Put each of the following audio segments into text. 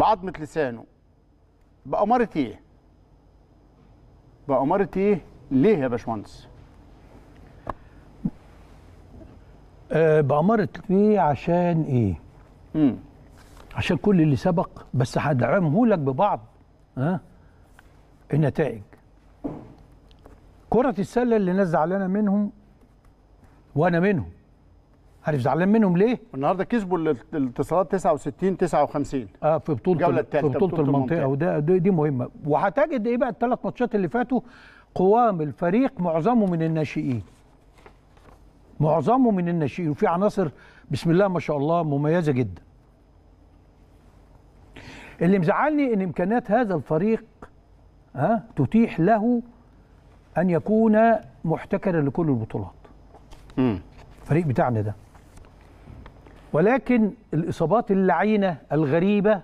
بعضمة لسانه بأمارة إيه؟ بأمارة إيه؟ ليه يا باشمهندس؟ أه بأمارة إيه عشان إيه؟ مم. عشان كل اللي سبق بس هدعمه لك ببعض ها أه؟ النتائج كرة السلة اللي نزل علينا منهم وأنا منهم عارف زعلان منهم ليه؟ النهارده كسبوا الاتصالات 69 59 اه في بطوله الجوله الثالثه في بطوله, المنطقه, المنطقة. وده دي, دي مهمه وهتجد ايه بقى الثلاث ماتشات اللي فاتوا قوام الفريق معظمه من الناشئين معظمه من الناشئين وفي عناصر بسم الله ما شاء الله مميزه جدا اللي مزعلني ان امكانيات هذا الفريق ها آه تتيح له ان يكون محتكرا لكل البطولات امم الفريق بتاعنا ده ولكن الإصابات اللعينة الغريبة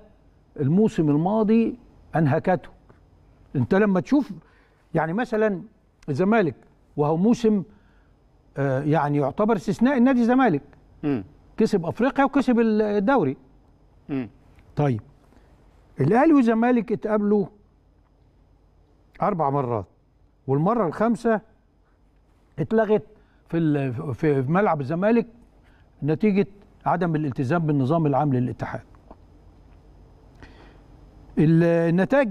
الموسم الماضي أنهكته أنت لما تشوف يعني مثلا الزمالك وهو موسم آه، يعني يعتبر استثناء النادي الزمالك كسب أفريقيا وكسب الدوري طيب الأهلي والزمالك اتقابلوا أربع مرات والمرة الخامسة اتلغت في في ملعب الزمالك نتيجة عدم الالتزام بالنظام العام للاتحاد النتائج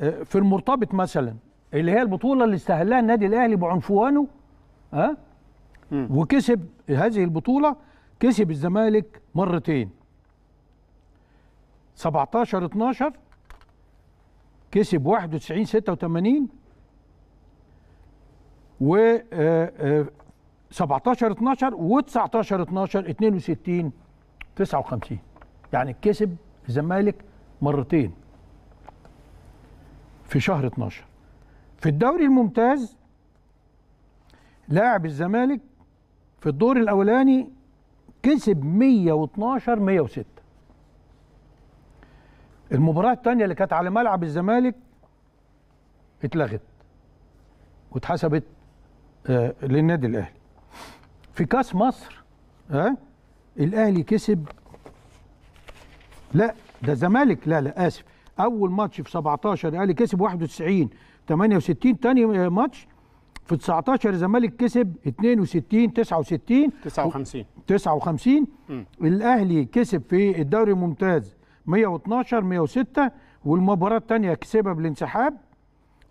آه، في المرتبط مثلا اللي هي البطوله اللي استهلها النادي الاهلي بعنفوانه ها أه؟ وكسب هذه البطوله كسب الزمالك مرتين 17 12 كسب 91 86 و آه، آه، 17 12 و19 12 62 59 يعني كسب الزمالك مرتين في شهر 12 في الدوري الممتاز لاعب الزمالك في الدور الاولاني كسب 112 106 المباراه الثانيه اللي كانت على ملعب الزمالك اتلغت واتحسبت آه، للنادي الاهلي في كاس مصر ها الاهلي كسب لا ده الزمالك لا لا اسف اول ماتش في 17 الاهلي كسب 91 68 ثاني ماتش في 19 الزمالك كسب 62 69 59 59 م. الاهلي كسب في الدوري الممتاز 112 106 والمباراه الثانيه كسبها بالانسحاب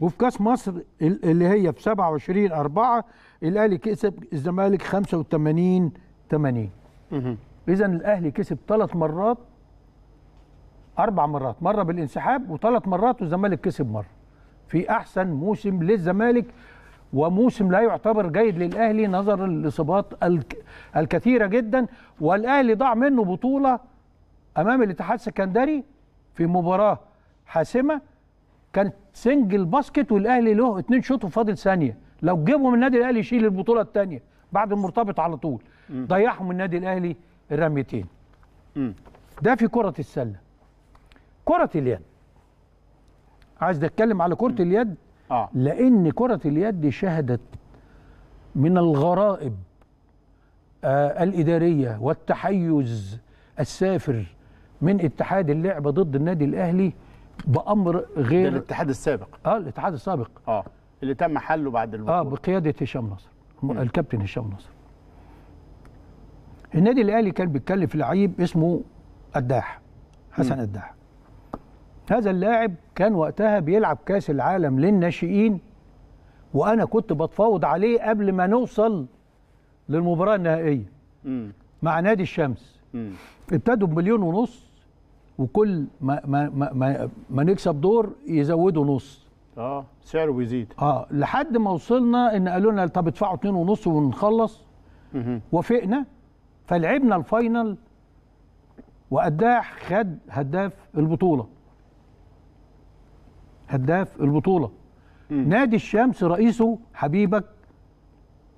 وفي كاس مصر اللي هي في 27 4 الاهلي كسب الزمالك 85 80 اذا الاهلي كسب ثلاث مرات اربع مرات مره بالانسحاب وثلاث مرات والزمالك كسب مره في احسن موسم للزمالك وموسم لا يعتبر جيد للاهلي نظرا للاصابات الكثيره جدا والاهلي ضاع منه بطوله امام الاتحاد السكندري في مباراه حاسمه كانت سنجل باسكت والاهلي له اتنين شوط وفاضل ثانيه لو جابهم النادي الاهلي يشيل البطوله الثانيه بعد المرتبط على طول ضيعهم النادي الاهلي الرميتين ده في كره السله كره اليد عايز اتكلم على كره اليد آه. لان كره اليد شهدت من الغرائب آه الاداريه والتحيز السافر من اتحاد اللعبه ضد النادي الاهلي بامر غير ده الاتحاد السابق اه الاتحاد السابق اه اللي تم حله بعد البطوله اه بقياده هشام نصر الكابتن هشام نصر النادي الاهلي كان بيتكلف لعيب اسمه قداح حسن قداح هذا اللاعب كان وقتها بيلعب كاس العالم للناشئين وانا كنت بتفاوض عليه قبل ما نوصل للمباراه النهائيه مم. مع نادي الشمس ابتدوا بمليون ونص وكل ما ما ما, ما نكسب دور يزودوا نص اه سعره بيزيد اه لحد ما وصلنا ان قالوا لنا طب ادفعوا اتنين ونص ونخلص وافقنا فلعبنا الفاينل وقداح خد هداف البطوله هداف البطوله مم. نادي الشمس رئيسه حبيبك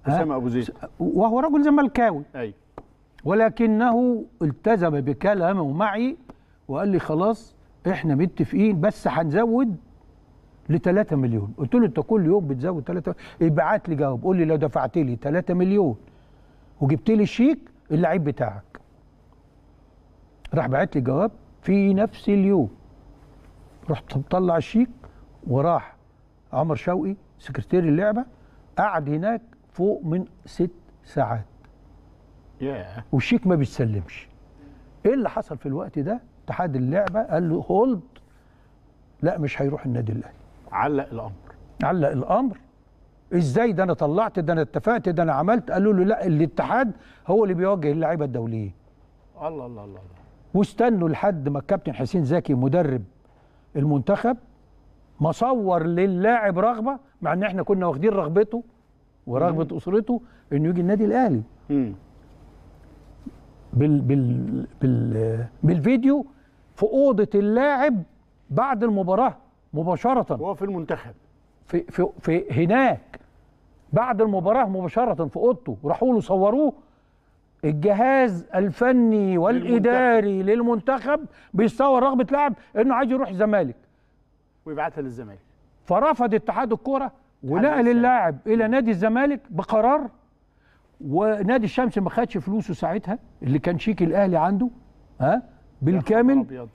اسامه ابو زيد وهو رجل زملكاوي ايوه ولكنه التزم بكلامه معي وقال لي خلاص احنا متفقين بس هنزود ل 3 مليون قلت له انت كل يوم بتزود 3 ابعت لي جواب قول لي لو دفعت لي 3 مليون وجبت لي الشيك اللعيب بتاعك راح بعت لي جواب في نفس اليوم رحت مطلع الشيك وراح عمر شوقي سكرتير اللعبه قعد هناك فوق من ست ساعات yeah. والشيك ما بيتسلمش ايه اللي حصل في الوقت ده اتحاد اللعبه قال له هولد لا مش هيروح النادي الاهلي علق الامر علق الامر ازاي ده انا طلعت ده انا اتفقت ده انا عملت قالوا له لا الاتحاد هو اللي بيوجه اللعيبه الدوليه الله الله الله واستنوا لحد ما الكابتن حسين زكي مدرب المنتخب مصور للاعب رغبه مع ان احنا كنا واخدين رغبته ورغبه اسرته انه يجي النادي الاهلي بال بال بال بالفيديو في اوضه اللاعب بعد المباراه مباشره هو في المنتخب في في, في هناك بعد المباراه مباشره في اوضته راحوا له صوروه الجهاز الفني والاداري للمنتخب, للمنتخب بيصور رغبه لاعب انه عايز يروح الزمالك ويبعتها للزمالك فرفض اتحاد الكوره ونقل اللاعب الى نادي الزمالك بقرار ونادي الشمس ما خدش فلوسه ساعتها اللي كان شيك الاهلي عنده ها بالكامل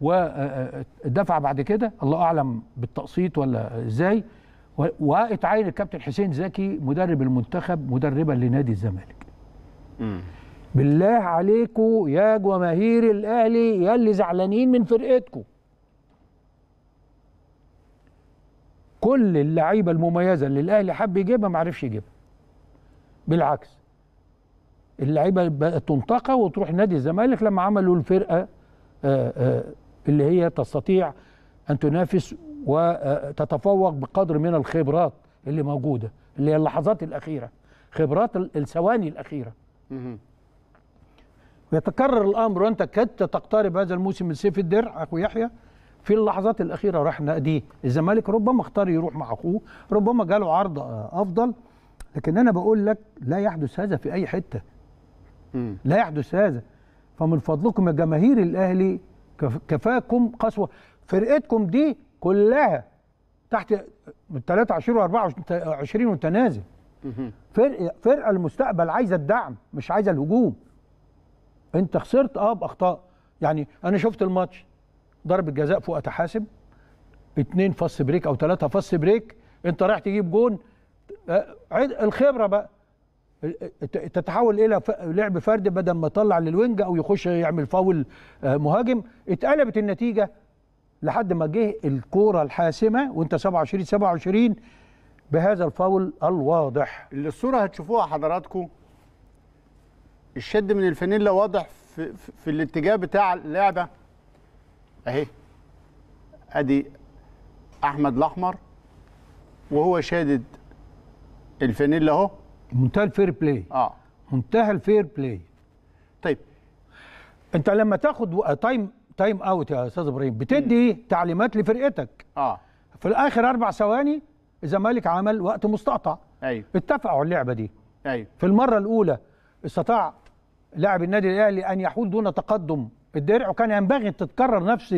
ودفع آه، آه، بعد كده الله اعلم بالتقسيط ولا ازاي واتعين الكابتن حسين زكي مدرب المنتخب مدربا لنادي الزمالك بالله عليكم يا جماهير الاهلي يا اللي زعلانين من فرقتكم كل اللعيبه المميزه اللي الاهلي حب يجيبها ما عرفش يجيبها بالعكس اللعيبه بقت تنتقى وتروح نادي الزمالك لما عملوا الفرقه آه، آه، اللي هي تستطيع ان تنافس وتتفوق آه، بقدر من الخبرات اللي موجوده اللي هي اللحظات الاخيره خبرات الثواني الاخيره ويتكرر الامر وانت كدت تقترب هذا الموسم من سيف الدرع اخو يحيى في اللحظات الاخيره راح نادي الزمالك ربما اختار يروح مع اخوه ربما جاله عرض افضل لكن انا بقول لك لا يحدث هذا في اي حته لا يحدث هذا فمن فضلكم يا جماهير الاهلي كفاكم قسوه فرقتكم دي كلها تحت من 23 و24 وانت نازل فرقه فرقه المستقبل عايزه الدعم مش عايزه الهجوم انت خسرت اه باخطاء يعني انا شفت الماتش ضربه جزاء فوق حاسب اتنين فص بريك او ثلاثه فص بريك انت رايح تجيب جون آه، الخبره بقى تتحول الى لعب فردي بدل ما يطلع للوينج او يخش يعمل فاول آه، مهاجم اتقلبت النتيجه لحد ما جه الكوره الحاسمه وانت 27 27 بهذا الفاول الواضح اللي الصوره هتشوفوها حضراتكم الشد من الفانيلا واضح في, في الاتجاه بتاع اللعبه اهي ادي احمد الاحمر وهو شادد الفانيلا اهو منتهى الفير بلاي اه منتهى الفير بلاي طيب انت لما تاخد تايم تايم اوت يا استاذ ابراهيم بتدي م. تعليمات لفرقتك اه في الاخر اربع ثواني الزمالك عمل وقت مستقطع ايوه اتفقوا على اللعبه دي ايوه في المره الاولى استطاع لاعب النادي الاهلي ان يحول دون تقدم الدرع وكان ينبغي ان تتكرر نفس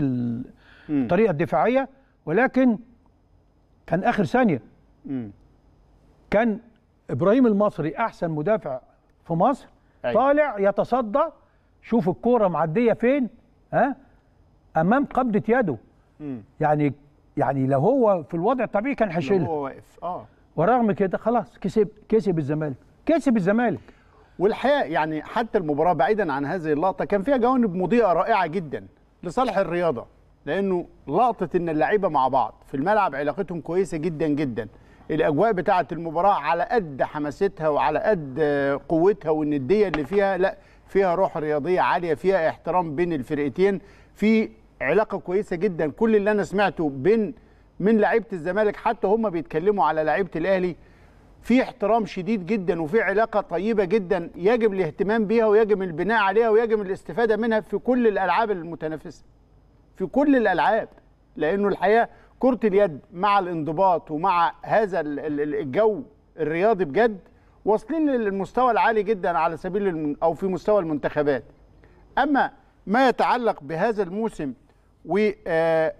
الطريقه الدفاعيه ولكن كان اخر ثانيه كان ابراهيم المصري احسن مدافع في مصر أيوة. طالع يتصدى شوف الكوره معديه فين ها امام قبضه يده مم. يعني يعني لو هو في الوضع الطبيعي كان هيشيلها هو واقف اه ورغم كده خلاص كسب كسب الزمالك كسب الزمالك والحقيقه يعني حتى المباراه بعيدا عن هذه اللقطه كان فيها جوانب مضيئه رائعه جدا لصالح الرياضه لانه لقطه ان اللعيبه مع بعض في الملعب علاقتهم كويسه جدا جدا الاجواء بتاعه المباراه على قد حماستها وعلى قد قوتها والنديه اللي فيها لا فيها روح رياضيه عاليه فيها احترام بين الفرقتين في علاقه كويسه جدا كل اللي انا سمعته بين من لعيبه الزمالك حتى هم بيتكلموا على لعيبه الاهلي في احترام شديد جدا وفي علاقه طيبه جدا يجب الاهتمام بيها ويجب البناء عليها ويجب الاستفاده منها في كل الالعاب المتنافسه في كل الالعاب لانه الحقيقه كرة اليد مع الانضباط ومع هذا الجو الرياضي بجد واصلين للمستوى العالي جدا على سبيل او في مستوى المنتخبات. اما ما يتعلق بهذا الموسم و آه،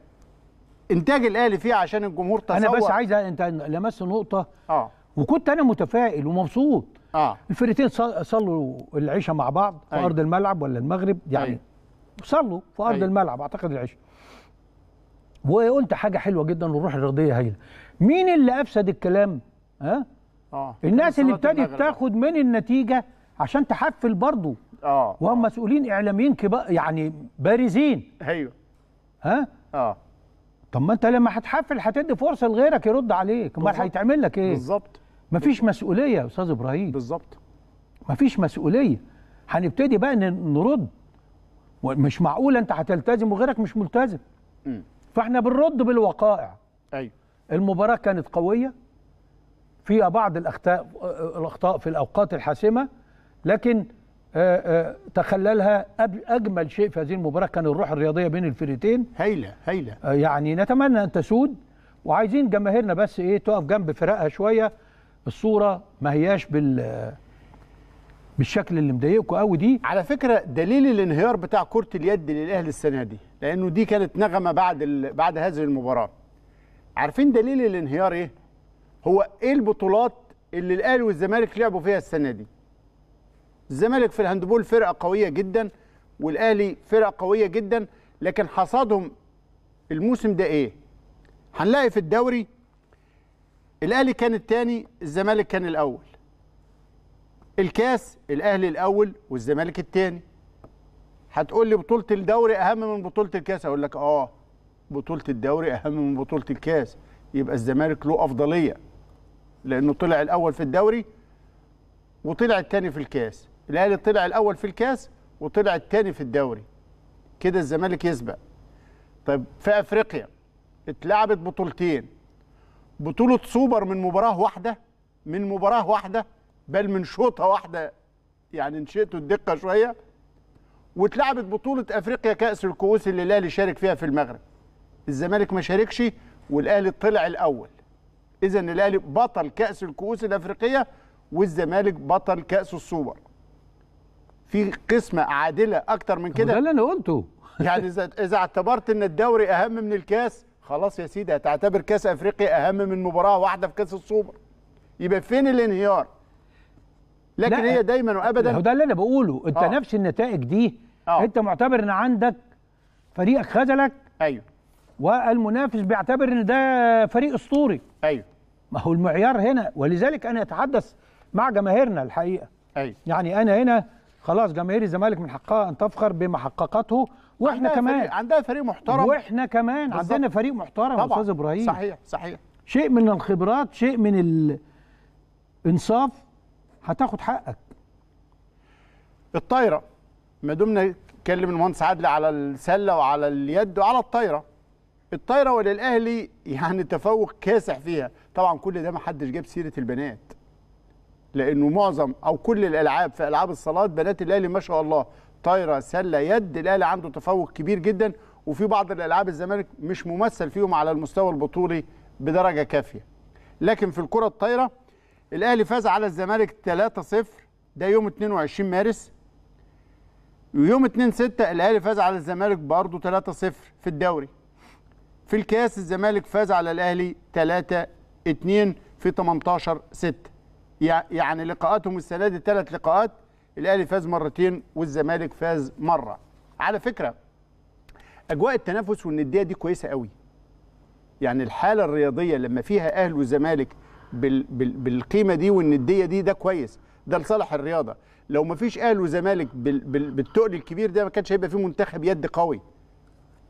انتاج الاهلي فيه عشان الجمهور تصور انا بس عايز انت لمست نقطه اه وكنت انا متفائل ومبسوط اه الفرقتين صلوا العشاء مع بعض في أي. أيوه. ارض الملعب ولا المغرب يعني أي. أيوه. صلوا في ارض أي. أيوه. الملعب اعتقد العشاء وقلت حاجه حلوه جدا والروح الرياضيه هايله مين اللي افسد الكلام ها اه الناس اللي ابتدت تاخد من النتيجه عشان تحفل برضه اه وهم مسؤولين اعلاميين كبار يعني بارزين ايوه ها اه طب ما انت لما هتحفل هتدي فرصه لغيرك يرد عليك امال هيتعمل لك ايه بالظبط مفيش مسؤوليه يا استاذ ابراهيم بالظبط مفيش مسؤوليه هنبتدي بقى نرد مش معقول انت هتلتزم وغيرك مش ملتزم م. فاحنا بنرد بالوقائع ايوه المباراه كانت قويه فيها بعض الاخطاء الاخطاء في الاوقات الحاسمه لكن آه، آه، تخللها اجمل شيء في هذه المباراه كان الروح الرياضيه بين الفريقين هايله هايله آه، يعني نتمنى ان تسود وعايزين جماهيرنا بس ايه تقف جنب فرقها شويه الصوره ما هياش بال بالشكل اللي مضايقكم قوي دي على فكره دليل الانهيار بتاع كره اليد للاهلي السنه دي لانه دي كانت نغمه بعد ال... بعد هذه المباراه عارفين دليل الانهيار ايه هو ايه البطولات اللي الاهلي والزمالك لعبوا فيها السنه دي الزمالك في الهاندبول فرقه قويه جدا والاهلي فرقه قويه جدا لكن حصادهم الموسم ده ايه هنلاقي في الدوري الاهلي كان الثاني الزمالك كان الاول الكاس الاهلي الاول والزمالك الثاني هتقول لي بطوله الدوري اهم من بطوله الكاس اقول لك اه بطوله الدوري اهم من بطوله الكاس يبقى الزمالك له افضليه لانه طلع الاول في الدوري وطلع الثاني في الكاس الاهلي طلع الاول في الكاس وطلع الثاني في الدوري كده الزمالك يسبق طيب في افريقيا اتلعبت بطولتين بطوله سوبر من مباراه واحده من مباراه واحده بل من شوطه واحده يعني نشئتوا الدقه شويه واتلعبت بطوله افريقيا كاس الكؤوس اللي الاهلي شارك فيها في المغرب الزمالك ما شاركش والاهلي طلع الاول اذا الاهلي بطل كاس الكؤوس الافريقيه والزمالك بطل كاس السوبر في قسمه عادله اكتر من كده ده اللي انا قلته يعني اذا اعتبرت ان الدوري اهم من الكاس خلاص يا سيدي هتعتبر كاس افريقيا اهم من مباراه واحده في كاس السوبر يبقى فين الانهيار لكن هي دايما وابدا هو ده اللي انا بقوله انت آه. نفس النتائج دي آه. انت معتبر ان عندك فريقك خذلك ايوه والمنافس بيعتبر ان ده فريق اسطوري ايوه ما هو المعيار هنا ولذلك انا اتحدث مع جماهيرنا الحقيقه ايوه يعني انا هنا خلاص جماهير الزمالك من حقها ان تفخر بما حققته واحنا عندها كمان فريق عندها فريق محترم واحنا كمان بالزبط. عندنا فريق محترم يا استاذ ابراهيم صحيح صحيح شيء من الخبرات شيء من الانصاف هتاخد حقك الطايره ما دمنا نتكلم المهندس عادل على السله وعلى اليد وعلى الطايره الطايره وللاهلي يعني تفوق كاسح فيها طبعا كل ده ما حدش جاب سيره البنات لانه معظم او كل الالعاب في العاب الصالات بنات الاهلي ما شاء الله طايره سله يد الاهلي عنده تفوق كبير جدا وفي بعض الالعاب الزمالك مش ممثل فيهم على المستوى البطولي بدرجه كافيه لكن في الكره الطايره الاهلي فاز على الزمالك 3-0 ده يوم 22 مارس ويوم 2 6 الاهلي فاز على الزمالك برضه 3-0 في الدوري في الكاس الزمالك فاز على الاهلي 3 2 في 18 6 يعني لقاءاتهم السنه دي ثلاث لقاءات الاهلي فاز مرتين والزمالك فاز مره على فكره اجواء التنافس والنديه دي كويسه قوي يعني الحاله الرياضيه لما فيها اهل وزمالك بالقيمه دي والنديه دي ده كويس ده لصالح الرياضه لو ما فيش اهلي وزمالك بالتقل الكبير ده ما كانش هيبقى فيه منتخب يد قوي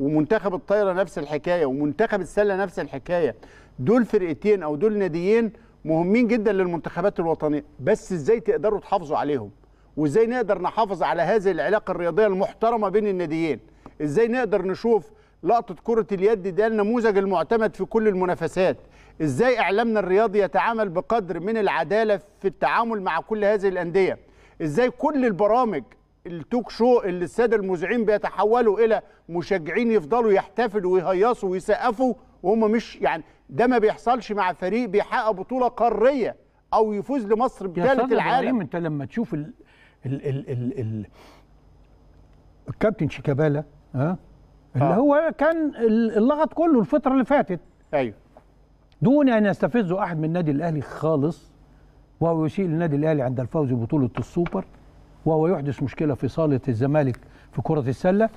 ومنتخب الطايره نفس الحكايه ومنتخب السله نفس الحكايه دول فرقتين او دول ناديين مهمين جدا للمنتخبات الوطنيه بس ازاي تقدروا تحافظوا عليهم وازاي نقدر نحافظ على هذه العلاقه الرياضيه المحترمه بين الناديين ازاي نقدر نشوف لقطه كره اليد ده النموذج المعتمد في كل المنافسات ازاي اعلامنا الرياضي يتعامل بقدر من العداله في التعامل مع كل هذه الانديه ازاي كل البرامج التوك شو اللي الساده المذيعين بيتحولوا الى مشجعين يفضلوا يحتفلوا ويهيصوا ويسقفوا وهم مش يعني ده ما بيحصلش مع فريق بيحقق بطوله قاريه او يفوز لمصر بثالث العالم انت لما تشوف ال ال ال ال ال الكابتن شيكابالا ها اللي آه. هو كان اللغط كله الفتره اللي فاتت ايوه دون أن يستفزوا أحد من النادي الأهلي خالص وهو يسيء للنادي الأهلي عند الفوز ببطولة السوبر وهو يحدث مشكلة في صالة الزمالك في كرة السلة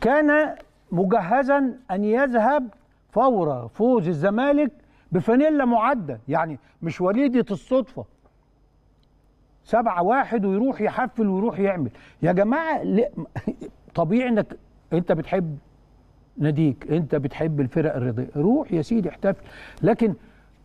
كان مجهزا أن يذهب فور فوز الزمالك بفانيلا معدة يعني مش وليدة الصدفة سبعة واحد ويروح يحفل ويروح يعمل يا جماعة طبيعي انك انت بتحب ناديك انت بتحب الفرق الرياضيه روح يا سيدي احتفل لكن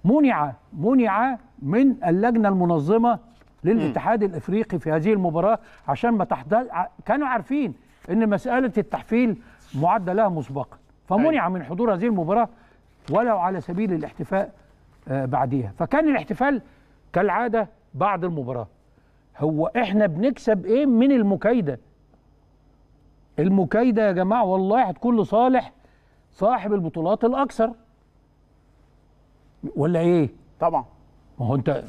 منع منع من اللجنه المنظمه للاتحاد الافريقي في هذه المباراه عشان ما تحضر كانوا عارفين ان مساله التحفيل معده لها مسبقا فمنع أيوة. من حضور هذه المباراه ولو على سبيل الاحتفاء آه، بعديها فكان الاحتفال كالعاده بعد المباراه هو احنا بنكسب ايه من المكايده المكايده يا جماعه والله هتكون لصالح صاحب البطولات الاكثر ولا ايه طبعا ما هو انت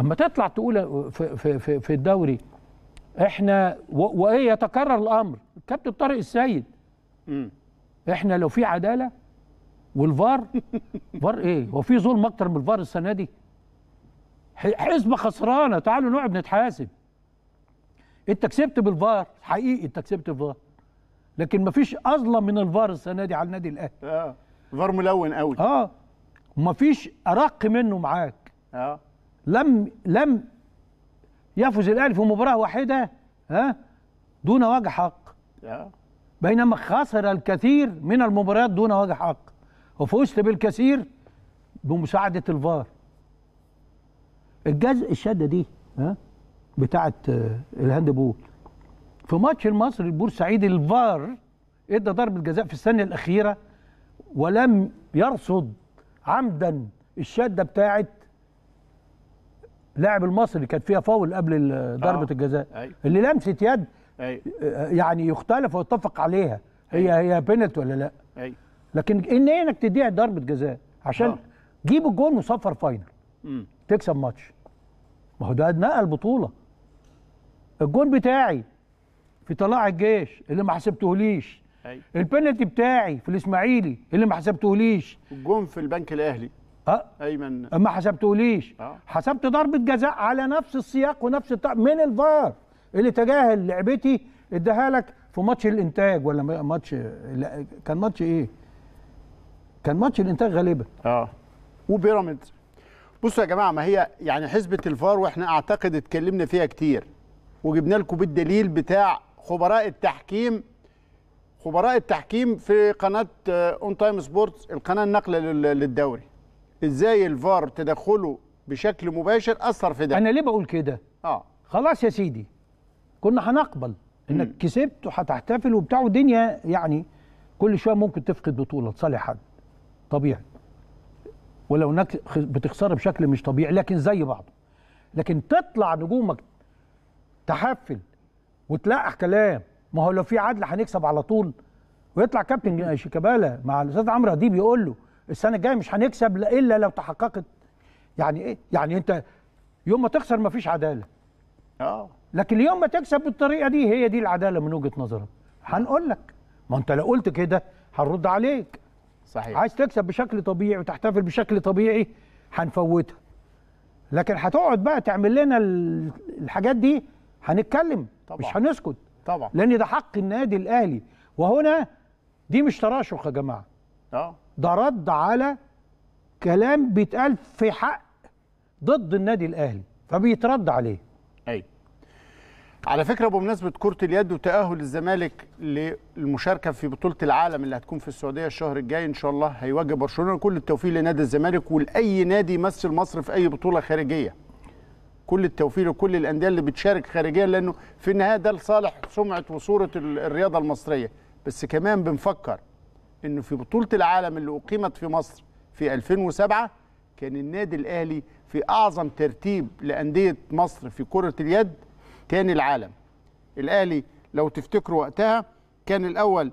اما تطلع تقول في في في, الدوري احنا وايه يتكرر الامر الكابتن طارق السيد م. احنا لو في عداله والفار فار ايه هو في ظلم اكتر من الفار السنه دي حسبه خسرانه تعالوا نقعد نتحاسب انت كسبت بالفار حقيقي انت كسبت بالفار لكن مفيش اظلم من الفار السنه دي على النادي الاهلي اه فار ملون قوي اه ومفيش ارق منه معاك اه لم لم يفز الاهلي في مباراه واحده ها آه، دون وجه حق اه بينما خسر الكثير من المباريات دون وجه حق وفزت بالكثير بمساعده الفار الجزء الشده دي ها آه، بتاعت آه، الهاند بول في ماتش المصري البورسعيدي الفار ادى ضربه جزاء في الثانيه الاخيره ولم يرصد عمدا الشده بتاعه لاعب المصري كانت فيها فاول قبل آه. ضربه آه. الجزاء أي. اللي لمسه يد أي. آه، يعني يختلف ويتفق عليها هي أي. هي بينالتي ولا لا أيوه. لكن ان انك تديها ضربه جزاء عشان آه. جيب الجون وصفر فاينل تكسب ماتش ما هو ده نقل بطوله الجون بتاعي في طلائع الجيش اللي ما حسبتهوليش البنالتي بتاعي في الاسماعيلي اللي ما حسبتهوليش الجون في البنك الاهلي اه ايمن ما حسبتهوليش أه؟ حسبت ضربه جزاء على نفس السياق ونفس الطرق من الفار اللي تجاهل لعبتي اداها لك في ماتش الانتاج ولا ماتش لا كان ماتش ايه؟ كان ماتش الانتاج غالبا اه وبيراميدز بصوا يا جماعه ما هي يعني حسبه الفار واحنا اعتقد اتكلمنا فيها كتير وجبنا لكم بالدليل بتاع خبراء التحكيم خبراء التحكيم في قناه اون تايم سبورتس القناه النقله للدوري ازاي الفار تدخله بشكل مباشر اثر في ده انا ليه بقول كده اه خلاص يا سيدي كنا هنقبل انك م. كسبت وهتحتفل وبتاع ودنيا يعني كل شويه ممكن تفقد بطوله تصالح حد طبيعي ولو انك بتخسرها بشكل مش طبيعي لكن زي بعضه لكن تطلع نجومك تحفل وتلقح كلام ما هو لو في عدل هنكسب على طول ويطلع كابتن شيكابالا مع الاستاذ عمرو اديب يقول له السنه الجايه مش هنكسب الا لو تحققت يعني ايه يعني انت يوم ما تخسر ما فيش عداله اه لكن اليوم ما تكسب بالطريقه دي هي دي العداله من وجهه نظرك هنقول لك ما انت لو قلت كده هنرد عليك صحيح عايز تكسب بشكل طبيعي وتحتفل بشكل طبيعي هنفوتها لكن هتقعد بقى تعمل لنا الحاجات دي هنتكلم طبعا. مش هنسكت طبعا لان ده حق النادي الاهلي وهنا دي مش تراشق يا جماعه اه ده رد على كلام بيتقال في حق ضد النادي الاهلي فبيترد عليه اي على فكره بمناسبه كره اليد وتاهل الزمالك للمشاركه في بطوله العالم اللي هتكون في السعوديه الشهر الجاي ان شاء الله هيواجه برشلونه كل التوفيق لنادي الزمالك ولاي نادي يمثل مصر في اي بطوله خارجيه كل التوفيق لكل الانديه اللي بتشارك خارجيا لانه في النهايه ده لصالح سمعه وصوره الرياضه المصريه بس كمان بنفكر انه في بطوله العالم اللي اقيمت في مصر في 2007 كان النادي الاهلي في اعظم ترتيب لانديه مصر في كره اليد تاني العالم الاهلي لو تفتكروا وقتها كان الاول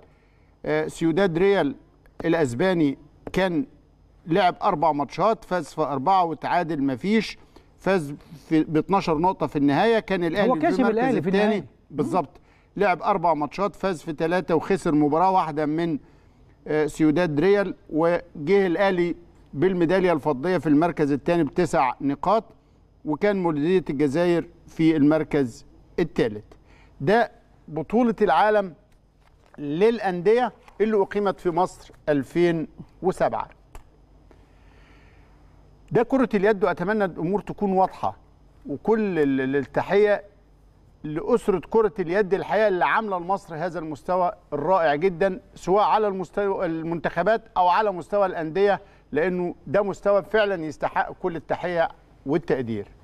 آه، سيوداد ريال الاسباني كان لعب اربع ماتشات فاز في اربعه وتعادل مفيش فاز ب 12 نقطه في النهايه كان الاهلي هو كسب الاهلي في النهايه بالظبط لعب اربع ماتشات فاز في ثلاثه وخسر مباراه واحده من آه، سيوداد ريال وجه الاهلي بالميداليه الفضيه في المركز الثاني بتسع نقاط وكان مولوديه الجزائر في المركز الثالث ده بطوله العالم للانديه اللي اقيمت في مصر 2007 ده كرة اليد وأتمنى الأمور تكون واضحة وكل التحية لأسرة كرة اليد الحقيقة اللي عاملة لمصر هذا المستوى الرائع جدا سواء على المستوى المنتخبات أو على مستوى الأندية لأنه ده مستوى فعلا يستحق كل التحية والتقدير